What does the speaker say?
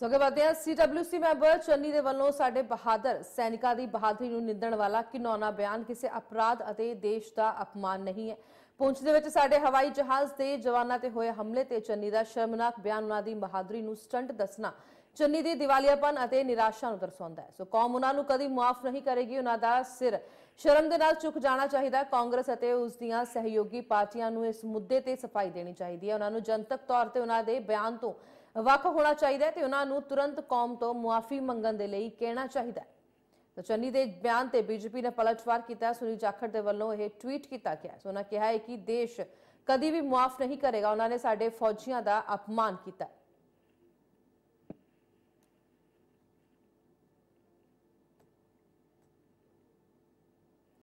ਸੋਗੇ ਵਧਿਆ CWC member Channi ਦੇ ਵੱਲੋਂ ਸਾਡੇ ਬਹਾਦਰ ਸੈਨਿਕਾਂ ਦੀ ਬਹਾਦਰੀ ਨੂੰ ਨਿੰਦਣ ਵਾਲਾ ਕਿਨੌਨਾ ਬਿਆਨ ਕਿਸੇ ਅਪਰਾਧ ਅਤੇ ਦੇਸ਼ ਦਾ ਅਪਮਾਨ ਨਹੀਂ ਹੈ ਪੁੰਛ ਦੇ ਵਿੱਚ ਸਾਡੇ ਹਵਾਈ ਜਹਾਜ਼ ਦੇ ਜਵਾਨਾਂ ਤੇ ਹੋਏ ਹਮਲੇ ਤੇ ਚੰਨੀ ਦਾ ਸ਼ਰਮਨਾਕ ਬਿਆਨ ਉਹਨਾਂ ਦੀ ਬਹਾਦਰੀ ਨੂੰ ਸਟੰਟ ਦੱਸਣਾ ਚੰਨੀ ਦੀ ਦਿਵਾਲੀਆਪਨ ਅਤੇ ਨਿਰਾਸ਼ਾ ਨੂੰ ਦਰਸਾਉਂਦਾ ਹੈ ਸੋ ਕੌਮ ਉਹਨਾਂ ਨੂੰ ਕਦੀ ਮਾਫ ਨਹੀਂ ਕਰੇਗੀ ਉਹਨਾਂ ਦਾ ਸਿਰ ਸ਼ਰਮ ਦੇ ਨਾਲ ਝੁਕ ਜਾਣਾ ਚਾਹੀਦਾ ਕਾਂਗਰਸ ਅਤੇ ਉਸ ਦੀਆਂ ਸਹਿਯੋਗੀ ਪਾਰਟੀਆਂ ਨੂੰ ਇਸ ਮੁੱਦੇ ਤੇ ਸਫਾਈ ਦੇਣੀ ਚਾਹੀਦੀ ਹੈ ਉਹਨਾਂ ਨੂੰ ਜਨਤਕ ਤੌਰ ਤੇ ਉਹਨਾਂ ਦੇ ਬਿਆਨ ਤੋਂ ਵੱਖ ਹੋਣਾ ਚਾਹੀਦਾ ਹੈ ਤੇ ਉਹਨਾਂ ਨੂੰ ਤੁਰੰਤ ਕੌਮ ਤੋਂ ਮੁਆਫੀ ਮੰਗਣ ਦੇ ਲਈ ਕਹਿਣਾ ਚਾਹੀਦਾ ਹੈ ਤਾਂ ਚੰਨੀ ਦੇ ਬਿਆਨ ਤੇ ਬੀਜੇਪੀ ਨੇ ਪਲਟਵਾਰ ਕੀਤਾ ਸੁਨੀਲ ਜਾਖੜ ਦੇ ਵੱਲੋਂ ਇਹ ਟਵੀਟ ਕੀਤਾ ਗਿਆ ਸੋ ਉਹਨਾਂ ਕਿਹਾ ਹੈ ਕਿ ਦੇਸ਼ ਕਦੀ ਵੀ ਮੁਆਫ ਨਹੀਂ ਕਰੇਗਾ ਉਹਨਾਂ ਨੇ ਸਾਡੇ ਫੌਜੀਆਂ ਦਾ ਅਪਮਾਨ ਕੀਤਾ